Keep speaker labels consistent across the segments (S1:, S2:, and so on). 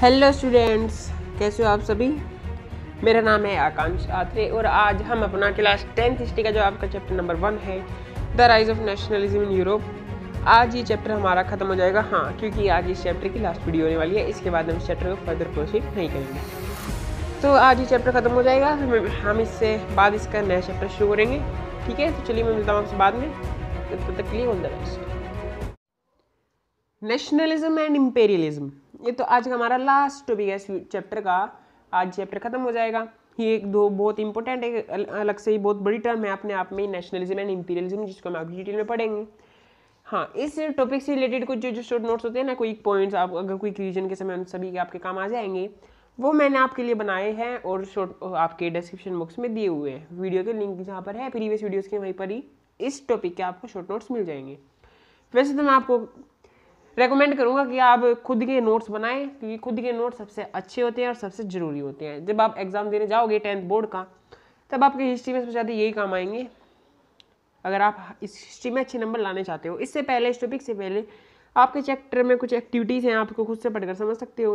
S1: Hello students कैसे हो आप सभी मेरा नाम है आकांक्ष आत्रे और आज हम अपना क्लास टेंथ हिस्ट्री का जो आपका चैप्टर नंबर वन है the rise of nationalism in Europe आज ये चैप्टर हमारा ख़त्म हो जाएगा हाँ क्योंकि आज इस चैप्टर की लास्ट वीडियो होने वाली है इसके बाद हम इस चैप्टर को फर्दर प्रोसीड नहीं करेंगे तो आज ये चैप्टर ख़त्म हो जाएगा हम इससे बाद इसका नया चैप्टर शुरू करेंगे ठीक है तो चलिए मैं मिलता हूँ आपसे बाद में तब तक के लिए all the best nationalism and imperialism ये तो आज का हमारा लास्ट टॉपिक है चैप्टर का आज चैप्टर खत्म हो जाएगा ये एक दो बहुत इंपॉर्टेंट एक अलग से ही बहुत बड़ी टर्म है अपने आप में नेशनलिज्म एंड इंपीरियलिज्म जिसको हम आपकी डिटेल में पढ़ेंगे हाँ इस टॉपिक से रिलेटेड कुछ जो जो शॉर्ट नोट्स होते हैं ना कोई पॉइंट्स आप अगर कोई रिविजन के समय उन सभी के आपके काम आ जाएंगे वो मैंने आपके लिए बनाए हैं और शॉर्ट आपके डिस्क्रिप्शन बॉक्स में दिए हुए हैं वीडियो के लिंक जहाँ पर है प्रीवियस वीडियोज़ के वहीं पर ही इस टॉपिक के आपको शॉर्ट नोट्स मिल जाएंगे वैसे तो मैं आपको रेकमेंड करूँगा कि आप खुद के नोट्स बनाएं क्योंकि खुद के नोट्स सबसे अच्छे होते हैं और सबसे ज़रूरी होते हैं जब आप एग्ज़ाम देने जाओगे टेंथ बोर्ड का तब आपके हिस्ट्री में सबसे ज़्यादा यही काम आएंगे अगर आप इस हिस्ट्री में अच्छे नंबर लाने चाहते हो इससे पहले इस टॉपिक से पहले आपके चैप्टर में कुछ एक्टिविटीज़ हैं आपको खुद से पढ़कर समझ सकते हो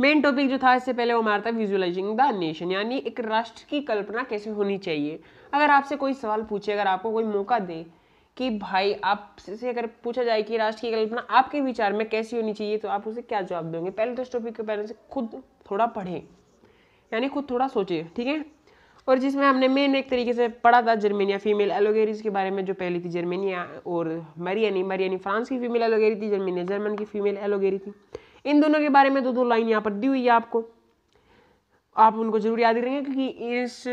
S1: मेन टॉपिक जो था इससे पहले वो हमारा था विजुअलाइजिंग द नेशन यानी एक राष्ट्र की कल्पना कैसे होनी चाहिए अगर आपसे कोई सवाल पूछे अगर आपको कोई मौका दे कि भाई आप से अगर पूछा जाए कि राष्ट्र की कल्पना आपके विचार में कैसी होनी चाहिए तो आप उसे क्या जवाब दोगे पहले तो इस टॉपिक के बारे में खुद थोड़ा पढ़ें यानी खुद थोड़ा सोचें ठीक है और जिसमें हमने मेन एक तरीके से पढ़ा था जर्मेनिया फीमेल एलोगेरीज के बारे में जो पहली थी जर्मेनिया और मरियानी मरियानी फ्रांस की फीमेल एलोगेरी थी जर्मेनिया जर्मन की फीमेल एलोगेरी थी इन दोनों के बारे में दो दो लाइन यहाँ पर दी हुई है आपको आप उनको जरूर याद रखेंगे क्योंकि इस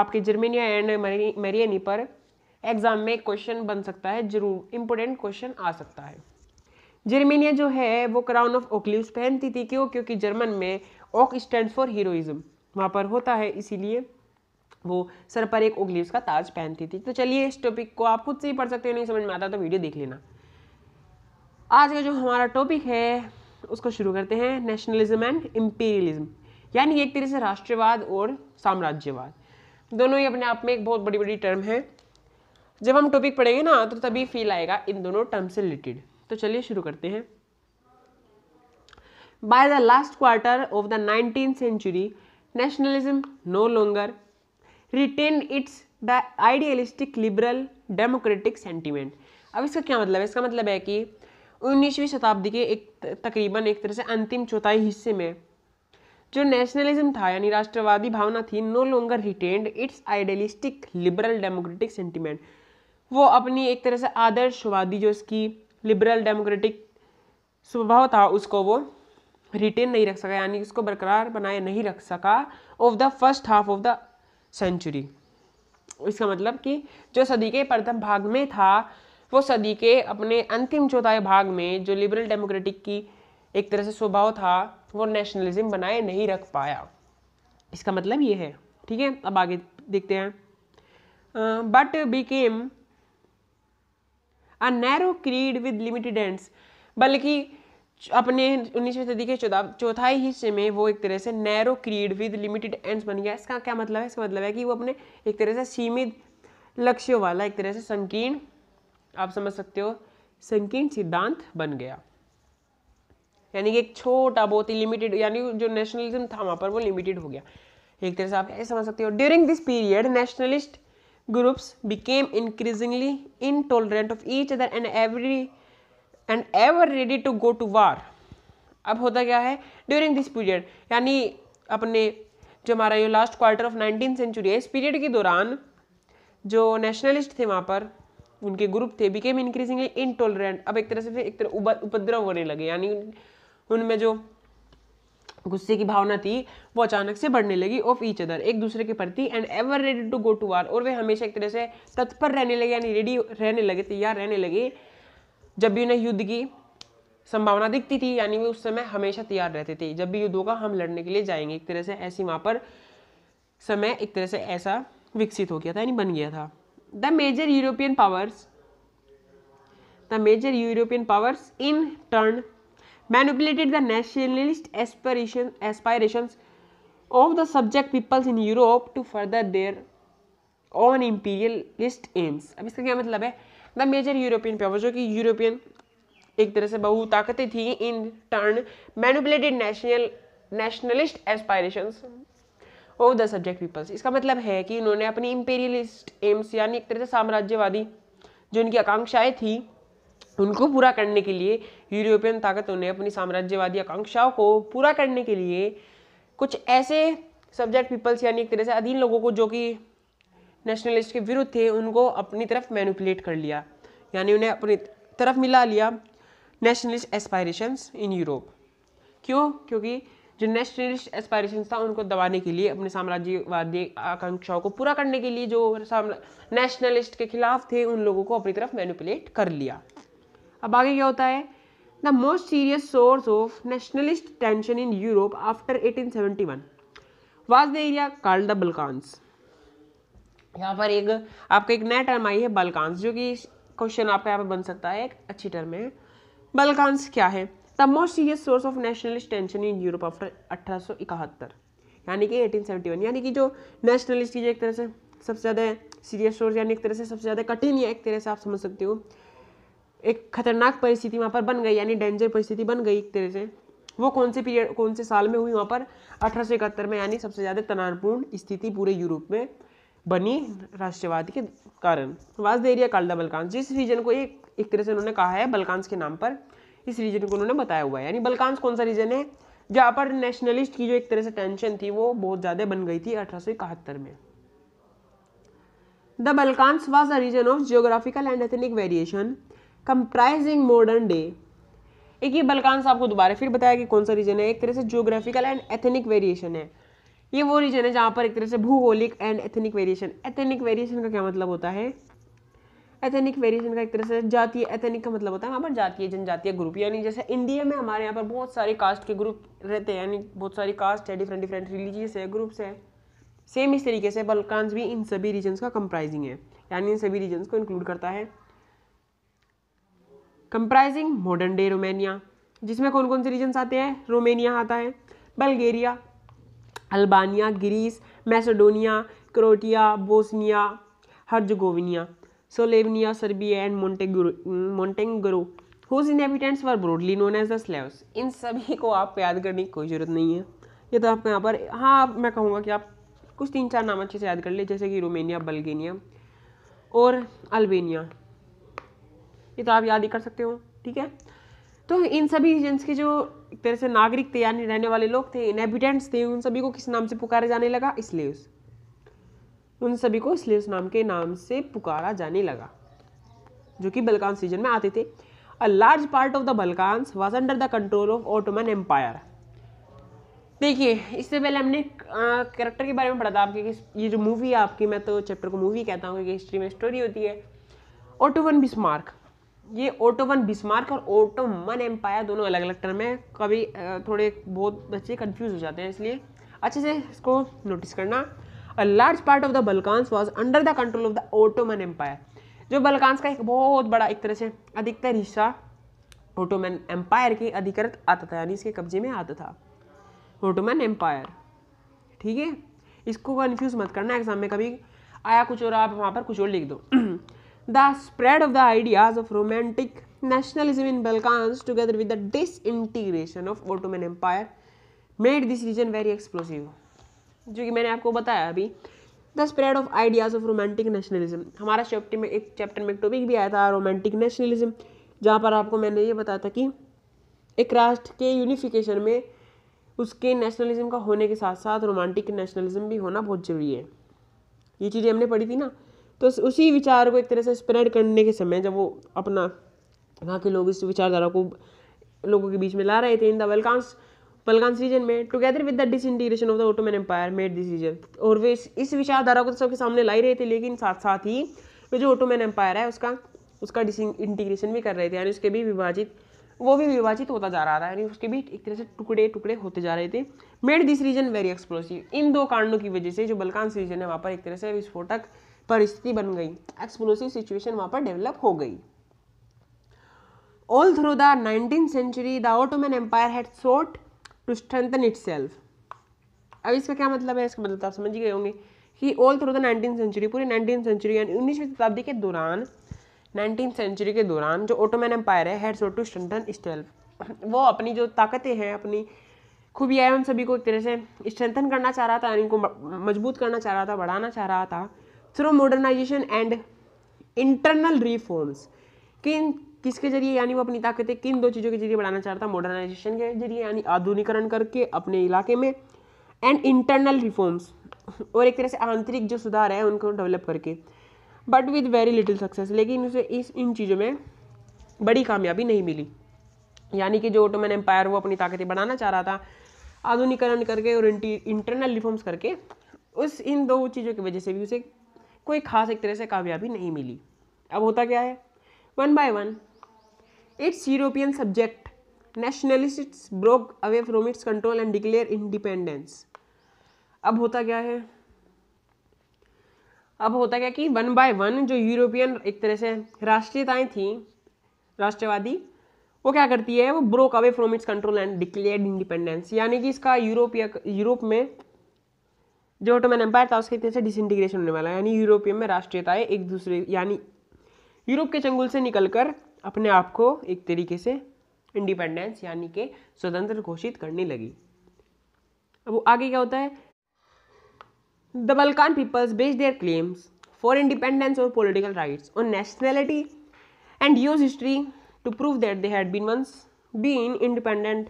S1: आपके जर्मेनिया एंड मरियानी पर एग्जाम में क्वेश्चन बन सकता है जरूर इम्पोर्टेंट क्वेश्चन आ सकता है जर्मेनिया जो है वो क्राउन ऑफ ओकलिव्स पहनती थी क्यों क्योंकि जर्मन में ओक स्टैंड फॉर हीरोइज्म वहाँ पर होता है इसीलिए वो सर पर एक ओकलिव्स का ताज पहनती थी तो चलिए इस टॉपिक को आप खुद से ही पढ़ सकते हो नहीं समझ में आता तो वीडियो देख लेना आज का जो हमारा टॉपिक है उसको शुरू करते हैं नेशनलिज्म एंड इम्पीरियलिज्म यानी एक तरह से राष्ट्रवाद और साम्राज्यवाद दोनों ही अपने आप में एक बहुत बड़ी बड़ी टर्म है जब हम टॉपिक पढ़ेंगे ना तो तभी फील आएगा इन दोनों टर्म से रिलेटेड तो चलिए शुरू करते हैं by the last quarter of the nineteen century nationalism no longer retain its the idealistic liberal democratic sentiment अब इसका क्या मतलब है इसका मतलब है कि 19वीं शताब्दी के एक तकरीबन एक तरह से अंतिम चौथाई हिस्से में जो नेशनलिज्म था यानी राष्ट्रवादी भावना थी no longer retain its idealistic liberal democratic sentiment वो अपनी एक तरह से आदर्शवादी जो इसकी लिबरल डेमोक्रेटिक स्वभाव था उसको वो रिटेन नहीं रख सका यानी उसको बरकरार बनाए नहीं रख सका of the first half of the century इसका मतलब कि जो सदी के प्रथम भाग में था वो सदी के अपने अंतिम चौथाई भाग में जो लिबरल डेमोक्रेटिक की एक तरह से स्वभाव था वो नेशनलिज्म बनाए नहीं रख पाया इसका मतलब ये है ठीक है अब आगे देखते हैं but became a narrow creed with limited ends बल्कि अपने उन्नीसवीं सदी के चौथा चौथाई हिस्से में वो एक तरह से narrow creed with limited ends बन गया इसका क्या मतलब है इसका मतलब है कि वो अपने एक तरह से सीमित लक्ष्यों वाला एक तरह से संकीर्ण आप समझ सकते हो संकीर्ण सिद्धांत बन गया यानी कि एक छोटा बहुत ही लिमिटेड यानी जो नेशनलिज्म था वहाँ पर वो लिमिटेड हो गया एक तरह से आप ये समझ सकते हो during this period nationalist groups became increasingly intolerant of each other and every and ever ready to go to war अब होता क्या है ड्यूरिंग दिस पीरियड यानी अपने जो हमारा ये last quarter of nineteen century है इस पीरियड के दौरान जो नेशनलिस्ट थे वहाँ पर उनके ग्रुप थे बिकेम इंक्रीजिंगली इनटॉलरेंट अब एक तरह से फिर एक तरह उपद्रव होने लगे यानी उनमें जो गुस्से की भावना थी वो अचानक से बढ़ने लगी ऑफ ईच अदर एक दूसरे के प्रति and ever ready to go to war और वे हमेशा एक तरह से तत्पर रहने लगे यानी रेडी रहने लगे तैयार रहने लगे जब भी उन्हें युद्ध की संभावना दिखती थी यानी वे उस समय हमेशा तैयार रहते थे जब भी युद्ध होगा हम लड़ने के लिए जाएंगे एक तरह से ऐसी वहाँ पर समय एक तरह से ऐसा विकसित हो गया था यानी बन गया था the major European powers the major European powers in turn manipulated the nationalist aspiration, aspiration of the subject peoples in Europe to further their own imperialist aims अब इसका क्या मतलब है द मेजर यूरोपियन पावर जो कि European एक तरह से बहु ताकतें थी in turn manipulated national nationalist aspiration of the subject peoples इसका मतलब है कि उन्होंने अपनी इम्पीरियलिस्ट एम्स यानी एक तरह से साम्राज्यवादी जो इनकी आकांक्षाएं थी उनको पूरा करने के लिए यूरोपियन ताकतों ने अपनी साम्राज्यवादी आकांक्षाओं को पूरा करने के लिए कुछ ऐसे सब्जेक्ट पीपल्स यानी एक तरह से अधीन लोगों को जो कि नेशनलिस्ट के विरुद्ध थे उनको अपनी तरफ मैनिपुलेट कर लिया यानी उन्हें अपनी तरफ मिला लिया नेशनलिस्ट एस्पायरेशंस इन यूरोप क्यों क्योंकि जो नेशनलिस्ट एस्पायरेशन था उनको दबाने के लिए अपने साम्राज्यवादी आकांक्षाओं को पूरा करने के लिए जो नेशनलिस्ट के खिलाफ थे उन लोगों को अपनी तरफ मैनिपुलेट कर लिया अब आगे क्या होता है the most serious source of nationalist tension in Europe after 1871 was the area called the Balkans. यहाँ पर एक आपका एक नया टर्म आई है बलकांस जो कि क्वेश्चन आपका यहाँ पर बन सकता है एक अच्छी टर्म है बलकांस क्या है the most serious source of nationalist tension in Europe after अठारह यानी कि 1871 यानी कि जो नेशनलिस्ट की जो एक तरह से सबसे ज़्यादा सीरियस सोर्स यानी एक तरह से सबसे ज़्यादा कठिन या एक तरह से आप समझ सकते हो एक खतरनाक परिस्थिति वहाँ पर बन गई यानी डेंजर परिस्थिति बन गई एक तरह से वो कौन से पीरियड कौन से साल में हुई वहाँ पर अठारह में यानी सबसे ज़्यादा तनावपूर्ण स्थिति पूरे यूरोप में बनी राष्ट्रवाद के कारण was the area called Balkans जिस रीजन को एक एक तरह से उन्होंने कहा है बलकांस के नाम पर इस रीजन को उन्होंने बताया हुआ है यानी बलकांस कौन सा रीजन है जहाँ पर नेशनलिस्ट की जो एक तरह से टेंशन थी वो बहुत ज़्यादा बन गई थी अठारह में the Balkans was a region of geographical and ethnic variation comprising modern day एक ये बलकान साहब को दोबारा फिर बताया कि कौन सा रीजन है एक तरह से जोग्राफिकल एंड एथनिक वेरिएशन है ये वो रीजन है जहाँ पर एक तरह से भूगोलिक and ethnic variation ethnic variation का क्या मतलब होता है एथनिक वेरिएशन का एक तरह से जातीय एथनिक का मतलब होता है वहाँ पर जातीय जनजातीय ग्रुप यानी जैसे इंडिया में हमारे यहाँ पर बहुत सारे कास्ट के ग्रुप रहते हैं यानी बहुत सारी कास्ट है डिफरेंट डिफरेंट रिलीजियस है ग्रुप्स है सेम इस तरीके से बलकान्स भी इन सभी रीजन्स का कंप्राइजिंग है यानी इन सभी रीजन्स को इंक्लूड करता है कंप्राइजिंग मॉडर्न डे रोमानिया जिसमें कौन कौन से रीजन्स आते हैं रोमेनिया आता है Bulgaria Albania Greece Macedonia Croatia Bosnia Herzegovina Slovenia Serbia and Montenegro Montenegro whose inhabitants were broadly known as the Slavs इन सभी को आप याद करने की कोई ज़रूरत नहीं है ये तो आपको यहाँ पर हाँ मैं कहूँगा कि आप कुछ तीन चार नाम अच्छे से याद कर ले जैसे कि रोमेनिया बल्गेनिया और अल्बेनिया ये तो आप याद ही कर सकते हो ठीक है तो इन सभी रीजन्स के जो एक तरह से नागरिक थे यानी रहने वाले लोग थे इनहेबिटेंट्स थे उन सभी को किस नाम से पुकारा जाने लगा स्लेव्स उन सभी को स्लेव्स नाम के नाम से पुकारा जाने लगा जो कि बलकान सीजन में आते थे a large part of the Balkan was under the control of Ottoman empire देखिए इससे पहले हमने कैरेक्टर के बारे में पढ़ा था आपकी ये जो मूवी है आपकी मैं तो चैप्टर को मूवी कहता हूँ क्योंकि हिस्ट्री में स्टोरी होती है ऑटोमन बिस्मार्क ये वन बिस्मार्क और ओटोमन एम्पायर दोनों अलग अलग टर्म है कभी थोड़े बहुत बच्चे कन्फ्यूज हो जाते हैं इसलिए अच्छे से इसको नोटिस करना a large part of the Balkans was under the control of the Ottoman empire जो बल्कान्स का एक बहुत बड़ा एक तरह से अधिकतर हिस्सा ओटोमन एम्पायर के अधिकृत आता था यानी इसके कब्जे में आता था ओटोमन एम्पायर ठीक है इसको कन्फ्यूज़ मत करना एग्जाम में कभी आया कुछ और आप वहाँ पर कुछ और लिख दो the spread of the ideas of romantic nationalism in Balkans together with the disintegration of Ottoman Empire made this region very explosive. जो कि मैंने आपको बताया अभी the spread of ideas of romantic nationalism हमारा चैप्टर में एक चैप्टर में एक टॉपिक भी आया था रोमांटिक नेशनलिज्म जहाँ पर आपको मैंने ये बताया था कि एक राष्ट्र के यूनिफिकेशन में उसके नेशनलिज्म का होने के साथ साथ रोमांटिक नेशनलिज्म भी होना बहुत ज़रूरी है ये चीज़ें हमने पढ़ी थी ना तो उसी विचार को एक तरह से स्प्रेड करने के समय जब वो अपना वहाँ के लोग इस विचारधारा को लोगों के बीच में ला रहे थे in the Balkans Balkans region में together with the integration of the Ottoman empire made this region और वे इस, इस विचारधारा को तो सबके सामने ला ही रहे थे लेकिन साथ साथ ही वे जो ऑटोमन एम्पायर है उसका उसका इंटीग्रेशन भी कर रहे थे यानी उसके भी विभाजित वो भी विभाजित होता जा रहा था यानी उसके भी एक तरह से टुकड़े टुकड़े होते जा रहे थे made this region very explosive इन दो कारणों की वजह से जो बलकांस रीजन है वहाँ पर एक तरह से विस्फोटक परिस्थिति बन गई एक्सप्लोसिव सिचुएशन वहां पर डेवलप हो गई all the nineteen century the the empire empire sought to strengthen itself अब इसका क्या मतलब है इसका मतलब तो आप समझ गए होंगे कि all through the nineteen century पूरे नाइनटीन सेंचुरी यानी उन्नीसवीं शताब्दी के दौरान नाइनटीन सेंचुरी के दौरान जो ऑटोमैन एम्पायर है had sought to strengthen itself वो अपनी जो ताकतें हैं अपनी खूबियाँ उन सभी को एक तरह से स्ट्रेंथन करना चाह रहा था यानी इनको मजबूत करना चाह रहा था बढ़ाना चाह रहा था through modernisation and internal reforms किन किसके जरिए यानी वो अपनी ताकतें किन दो चीज़ों के जरिए बढ़ाना चाहता है मॉडर्नाइजेशन के जरिए यानी आधुनिकरण करके अपने इलाके में एंड इंटरनल रिफॉर्म्स और एक तरह से आंतरिक जो सुधार है उनको डेवलप करके but with very little success लेकिन उसे इस इन चीज़ों में बड़ी कामयाबी नहीं मिली यानी कि जो ओटोमन एम्पायर वो अपनी ताकतें बढ़ाना चाह रहा था आधुनिकरण करके और इंटरनल रिफॉर्म्स करके उस इन दो चीज़ों की वजह से भी उसे कोई खास एक तरह से कामयाबी नहीं मिली अब होता क्या है one by one its European subject nationalists broke away from its control and declare independence अब होता क्या है अब होता क्या कि वन बाय वन जो यूरोपियन एक तरह से राष्ट्रीयताएं थीं राष्ट्रवादी वो क्या करती है वो broke away from its control and declare independence यानी कि इसका यूरोपिया यूरोप में जो ऑटोमैन एम्पायर था उसके इतने से डिसइंटीग्रेशन होने वाला है यानी यूरोपियन में राष्ट्रीयताएं एक दूसरे यानी यूरोप के चंगुल से निकलकर अपने आप को एक तरीके से इंडिपेंडेंस यानी के स्वतंत्र घोषित करने लगी अब आगे क्या होता है the Balkan peoples base their claims for independence और पोलिटिकल राइट्स और nationality and use history to prove that they had been once been independent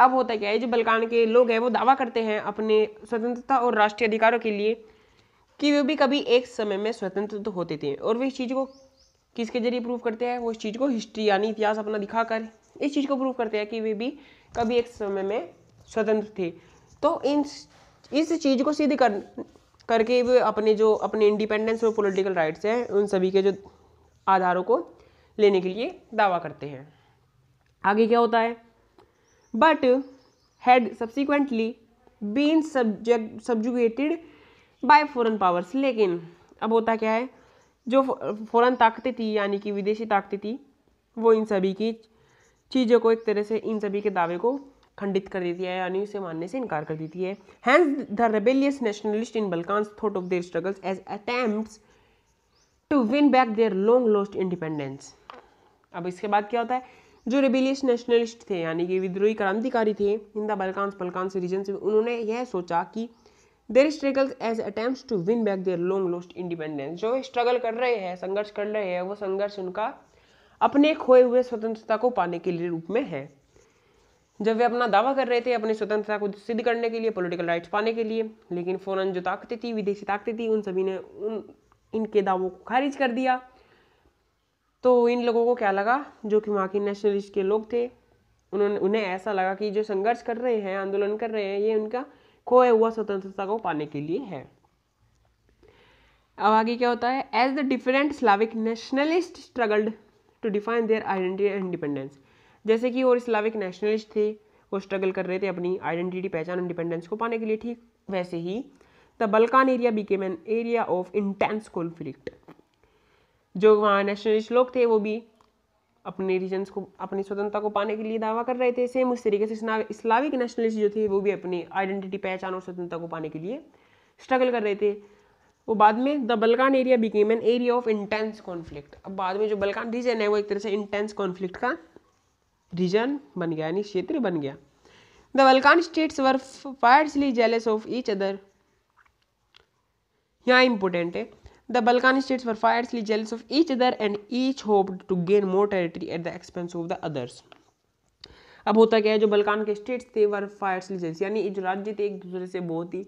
S1: अब होता क्या है जो बलकान के लोग हैं वो दावा करते हैं अपने स्वतंत्रता और राष्ट्रीय अधिकारों के लिए कि वे भी कभी एक समय में स्वतंत्र तो होते थे और वे इस चीज़ को किसके जरिए प्रूव करते हैं वो इस चीज़ को हिस्ट्री यानी इतिहास अपना दिखाकर इस चीज़ को प्रूव करते हैं कि वे भी कभी एक समय में स्वतंत्र थे तो इन इस चीज़ को सिद्ध कर करके वे अपने जो अपने इंडिपेंडेंस और पॉलिटिकल राइट्स हैं उन सभी के जो आधारों को लेने के लिए दावा करते हैं आगे क्या होता है but had subsequently been subject subjugated by foreign powers लेकिन अब होता क्या है जो फौरन ताकतें थी यानी कि विदेशी ताकतें थी वो इन सभी की चीज़ों को एक तरह से इन सभी के दावे को खंडित कर देती है यानी उसे मानने से इनकार कर देती है hence the rebellious nationalist in Balkans thought of their struggles as attempts to win back their long lost independence अब इसके बाद क्या होता है जो रेबिलियस नेशनलिस्ट थे यानी कि विद्रोही क्रांतिकारी थे इन द बलकान्स बलकान्स रीजन से उन्होंने यह सोचा कि their struggle as attempt to win back their long lost independence जो स्ट्रगल कर रहे हैं संघर्ष कर रहे हैं वो संघर्ष उनका अपने खोए हुए स्वतंत्रता को पाने के लिए रूप में है जब वे अपना दावा कर रहे थे अपनी स्वतंत्रता को सिद्ध करने के लिए पॉलिटिकल राइट्स पाने के लिए लेकिन फ़ौरन जो ताकतें थी विदेशी ताकतें थी उन सभी ने उन इनके दावों को खारिज कर दिया तो इन लोगों को क्या लगा जो कि वहाँ के नेशनलिस्ट के लोग थे उन्होंने उन्हें ऐसा लगा कि जो संघर्ष कर रहे हैं आंदोलन कर रहे हैं ये उनका खोए हुआ स्वतंत्रता को पाने के लिए है अब आगे क्या होता है as the different Slavic nationalist struggled to define their identity and independence जैसे कि और स्लाविक नेशनलिस्ट थे वो स्ट्रगल कर रहे थे अपनी आइडेंटिटी पहचान इंडिपेंडेंस को पाने के लिए ठीक वैसे ही the Balkan area became an area of intense conflict जो वहाँ नेशनलिस्ट लोग थे वो भी अपने रीजन्स को अपनी स्वतंत्रता को पाने के लिए दावा कर रहे थे सेम उस तरीके से इस्लामिक नेशनलिस्ट जो थे वो भी अपनी आइडेंटिटी पहचान और स्वतंत्रता को पाने के लिए स्ट्रगल कर रहे थे वो बाद में the Balkan area became an area of intense conflict अब बाद में जो बलकान रीजन है वो एक तरह से इंटेंस कॉन्फ्लिक्ट का रीजन बन गया यानी क्षेत्र बन गया the Balkan states were fiercely jealous of each other यहाँ इंपॉर्टेंट है The Balkan states were fiercely jealous of each other and each hoped to gain more territory at the expense of the others. अब होता क्या है जो बलकान के states थे वर fire gels यानी जो राज्य थे एक दूसरे से बहुत ही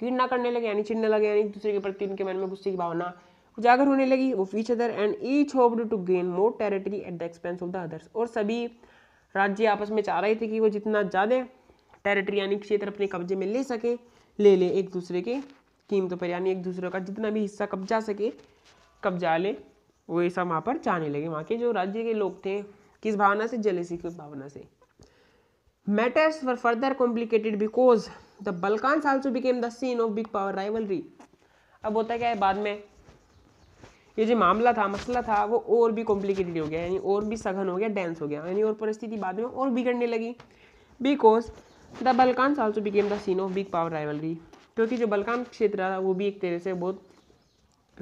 S1: घृणा करने लगे यानी चिड़ने लगे यानी दूसरे के प्रति उनके मन में गुस्से की भावना उजागर होने लगी वो each other and each hoped to gain more territory at the expense of the others और सभी राज्य आपस में चाह रहे थे कि वो जितना ज़्यादा टेरिटरी यानी क्षेत्र अपने कब्जे में ले सके ले ले एक दूसरे के कीमतों पर यानी एक दूसरे का जितना भी हिस्सा कब्जा सके कब्जा ले वो ऐसा वहाँ पर जाने लगे वहाँ के जो राज्य के लोग थे किस भावना से जेलेसी की भावना से matters for further complicated because the Balkan also became the scene of big power rivalry अब होता क्या है बाद में ये जो मामला था मसला था वो और भी कॉम्प्लिकेटेड हो गया यानी और भी सघन हो गया डेंस हो गया यानी और परिस्थिति बाद में और बिगड़ने लगी because the Balkan also became the scene of big power rivalry क्योंकि जो बलकान क्षेत्र रहा वो भी एक तरह से बहुत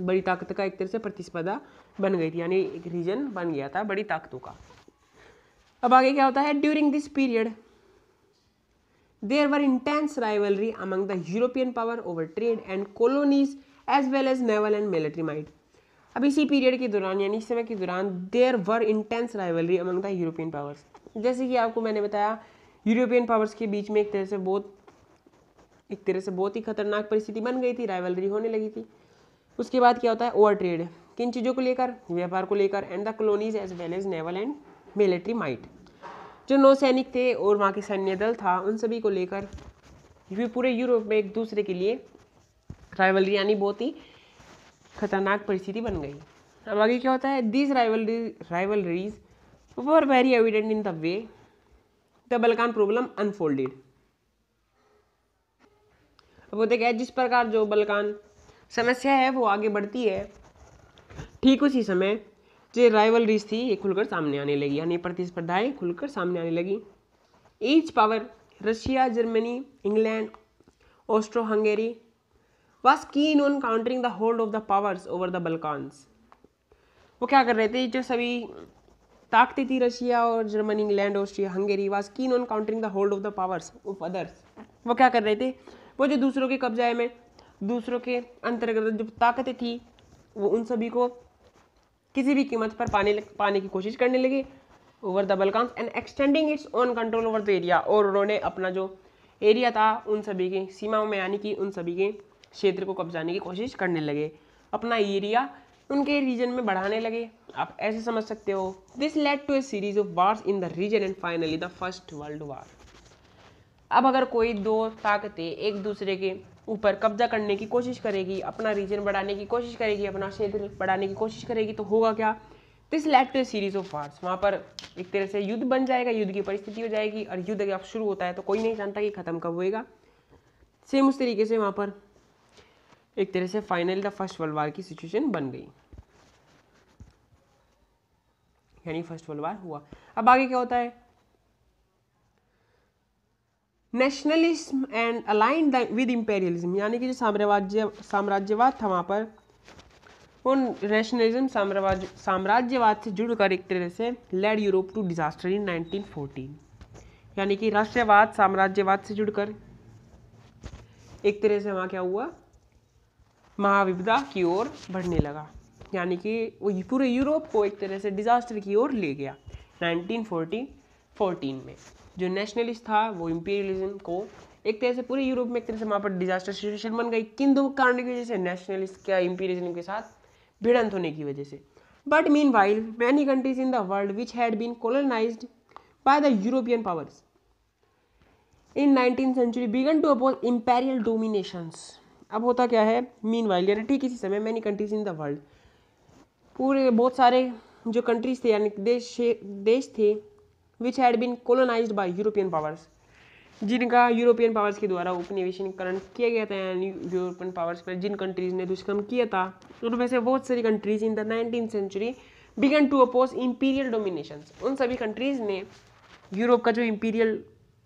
S1: बड़ी ताकत का एक तरह से प्रतिस्पर्धा बन गई थी यानी एक रीजन बन गया था बड़ी ताकतों का अब आगे क्या होता है during this period there were intense rivalry among the European power over trade and colonies as well as naval and military might अब इसी पीरियड के दौरान यानी इस समय के दौरान there were intense rivalry among the European powers जैसे कि आपको मैंने बताया यूरोपियन पावर्स के बीच में एक तरह से बहुत एक तरह से बहुत ही खतरनाक परिस्थिति बन गई थी राइवलरी होने लगी थी उसके बाद क्या होता है ओवर ट्रेड किन चीज़ों को लेकर व्यापार को लेकर and the colonies as well as naval and military might जो नौसैनिक थे और वहाँ के सैन्य दल था उन सभी को लेकर भी पूरे यूरोप में एक दूसरे के लिए राइवलरी यानी बहुत ही खतरनाक परिस्थिति बन गई अब आगे क्या होता है this rivalry rivalries were very evident in the way the Balkan problem unfolded वो देखे जिस प्रकार जो बलकान समस्या है वो आगे बढ़ती है ठीक उसी समय जो राइवल रिज थी ये खुलकर सामने आने लगी यानी प्रतिस्पर्धाएं खुलकर सामने आने लगी each power Russia Germany England Austro Hungary was keen on countering the hold of the powers over the Balkans वो क्या कर रहे थे जो सभी ताकती थी रशिया और Germany England Austria Hungary was keen on countering the hold of the powers of others वो क्या कर रहे थे वो जो दूसरों के कब्जाए में दूसरों के अंतर्गत जो ताकतें थी वो उन सभी को किसी भी कीमत पर पाने पाने की कोशिश करने लगे over the Balkans and extending its own control over the area और उन्होंने अपना जो एरिया था उन सभी की सीमाओं में यानी कि उन सभी के क्षेत्र को कब्जाने की कोशिश करने लगे अपना एरिया उनके रीजन में बढ़ाने लगे आप ऐसे समझ सकते हो this led to a series of wars in the region and finally the First World War अब अगर कोई दो ताकतें एक दूसरे के ऊपर कब्जा करने की कोशिश करेगी अपना रीजन बढ़ाने की कोशिश करेगी अपना क्षेत्र बढ़ाने की कोशिश करेगी तो होगा क्या this led to series of wars वहाँ पर एक तरह से युद्ध बन जाएगा युद्ध की परिस्थिति हो जाएगी और युद्ध अब शुरू होता है तो कोई नहीं जानता कि ख़त्म कब होएगा सेम उस तरीके से वहाँ पर एक तरह से final the First World War की सिचुएशन बन गई यानी फर्स्ट वर्ल्ड वार हुआ अब आगे क्या होता है nationalism and align with imperialism यानी कि जो साम्राज्य साम्राज्यवाद था वहाँ पर वो नेशनलिज्म साम्राज्य साम्राज्यवाद से जुड़कर एक तरह से led Europe to disaster in 1914 यानी कि राष्ट्रवाद साम्राज्यवाद से जुड़कर एक तरह से वहाँ क्या हुआ महाविपदा की ओर बढ़ने लगा यानी कि वो पूरे यूरोप को एक तरह से डिजास्टर की ओर ले गया 1914 14 में जो नेशनलिस्ट था वो इम्पीरियलिज्म को एक तरह से पूरे यूरोप में एक तरह से वहाँ पर डिजास्टर सिचुएशन बन गई किन दो कारण की वजह से नेशनलिस्ट क्या इम्पीरियलिज्म के साथ भिड़ंत होने की वजह से but meanwhile many countries in the world which had been colonise by the European powers in nineteen century began to oppose imperial dominations. अब होता क्या है मीन वाइल यानी ठीक इसी समय many countries in the world पूरे बहुत सारे जो कंट्रीज थे यानी देश देश थे which had been colonise by European powers जिनका यूरोपियन पावर्स के द्वारा उपनिवेशीकरण किया गया था यानी यूरोपियन पावर्स पर जिन कंट्रीज़ ने दुष्कर्म किया था उनमें से बहुत सारी countries in the nineteen century began to oppose imperial domination उन सभी कंट्रीज़ ने यूरोप का जो इम्पीरियल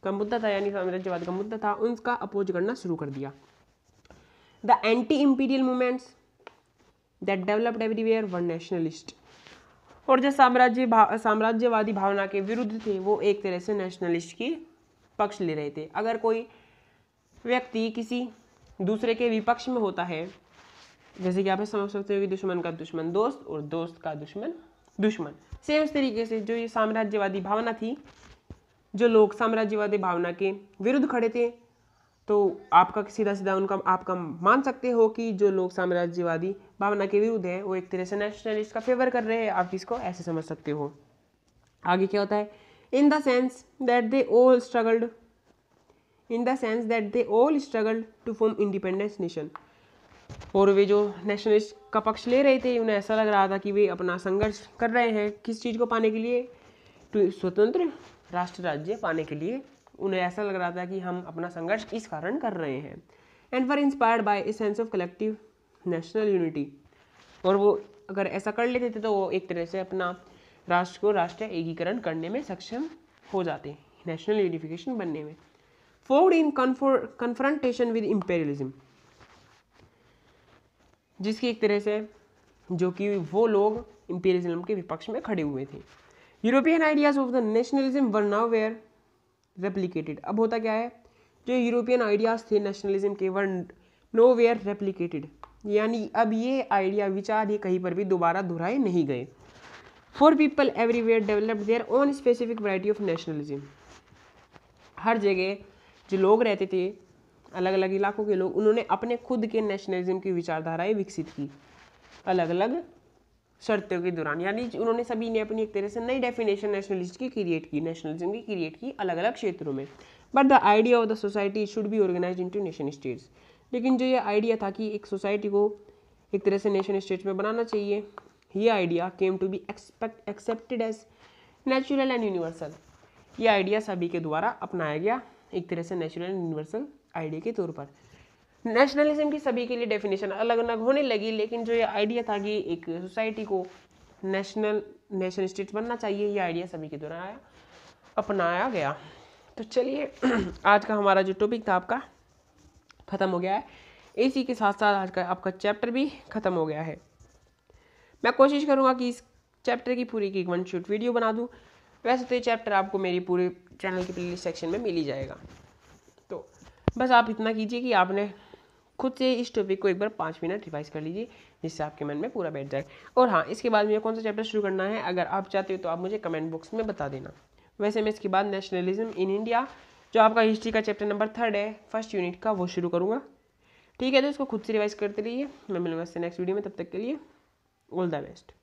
S1: का मुद्दा था यानी साम्राज्यवाद का मुद्दा था उनका अपोज करना शुरू कर दिया the anti imperial movements that developed everywhere one nationalist और जो साम्राज्य भाव साम्राज्यवादी भावना के विरुद्ध थे वो एक तरह से नेशनलिस्ट की पक्ष ले रहे थे अगर कोई व्यक्ति किसी दूसरे के विपक्ष में होता है जैसे कि आप समझ सकते हो कि दुश्मन का दुश्मन दोस्त और दोस्त का दुश्मन दुश्मन सेम इस तरीके से जो ये साम्राज्यवादी भावना थी जो लोग साम्राज्यवादी भावना के विरुद्ध खड़े थे तो आपका सीधा सीधा उनका आपका मान सकते हो कि जो लोग साम्राज्यवादी भावना के विरुद्ध है वो एक तरह से नेशनलिस्ट का फेवर कर रहे हैं आप इसको ऐसे समझ सकते हो आगे क्या होता है in the sense that they all struggled in the sense that they all struggled to form independence nation और वे जो नेशनलिस्ट का पक्ष ले रहे थे उन्हें ऐसा लग रहा था कि वे अपना संघर्ष कर रहे हैं किस चीज़ को पाने के लिए टू तो स्वतंत्र राष्ट्र राज्य पाने के लिए उन्हें ऐसा लग रहा था कि हम अपना संघर्ष इस कारण कर रहे हैं and were inspired by a sense of collective national unity और वो अगर ऐसा कर लेते थे तो वो एक तरह से अपना राष्ट्र को राष्ट्रीय एकीकरण करने में सक्षम हो जाते नेशनल यूनिफिकेशन बनने में forged in confrontation with imperialism जिसकी एक तरह से जो कि वो लोग इम्पेरियलिज्म के विपक्ष में खड़े हुए थे European ideas of the nationalism were nowhere replicated अब होता क्या है जो यूरोपियन आइडियाज़ थे नेशनलिज्म के वर नो वेयर रेप्लिकेटेड यानी अब ये आइडिया विचार ये कहीं पर भी दोबारा दोहराए नहीं गए for people everywhere developed their own specific variety of nationalism हर जगह जो लोग रहते थे अलग अलग इलाकों के लोग उन्होंने अपने खुद के नेशनलिज्म की विचारधाराएं विकसित की अलग अलग शर्तों के दौरान यानी उन्होंने सभी ने अपनी एक तरह से नई डेफिनेशन नेशनलिस्ट की क्रिएट की नेशनलिज्म की क्रिएट की अलग अलग क्षेत्रों में but the idea of the society should be organise into nation states लेकिन जो ये आइडिया था कि एक सोसाइटी को एक तरह से नेशन स्टेट्स में बनाना चाहिए ये idea came to be expect accepted as natural and universal ये आइडिया सभी के द्वारा अपनाया गया एक तरह से नेचुरल एंड यूनिवर्सल आइडिया के तौर पर नेशनलिज्म की सभी के लिए डेफिनेशन अलग अलग होने लगी लेकिन जो ये आइडिया था कि एक सोसाइटी को नेशनल नेशन स्टेट बनना चाहिए ये आइडिया सभी के द्वारा आया अपनाया गया तो चलिए आज का हमारा जो टॉपिक था आपका ख़त्म हो गया है इसी के साथ साथ आज का आपका चैप्टर भी ख़त्म हो गया है मैं कोशिश करूँगा कि इस चैप्टर की पूरी की वन शूट वीडियो बना दूँ वैसे तो ये चैप्टर आपको मेरी पूरे चैनल के प्ले सेक्शन में मिल ही जाएगा तो बस आप इतना कीजिए कि आपने खुद से इस टॉपिक को एक बार पाँच मिनट रिवाइज कर लीजिए जिससे आपके मन में पूरा बैठ जाए और हाँ इसके बाद मुझे कौन सा चैप्टर शुरू करना है अगर आप चाहते हो तो आप मुझे कमेंट बॉक्स में बता देना वैसे मैं इसके बाद नेशनलिज्म इन इंडिया जो आपका हिस्ट्री का चैप्टर नंबर थर्ड है फर्स्ट यूनिट का वो शुरू करूँगा ठीक है तो इसको खुद से रिवाइज करते रहिए मैं मिलूंगा इससे नेक्स्ट वीडियो में तब तक के लिए ऑल द बेस्ट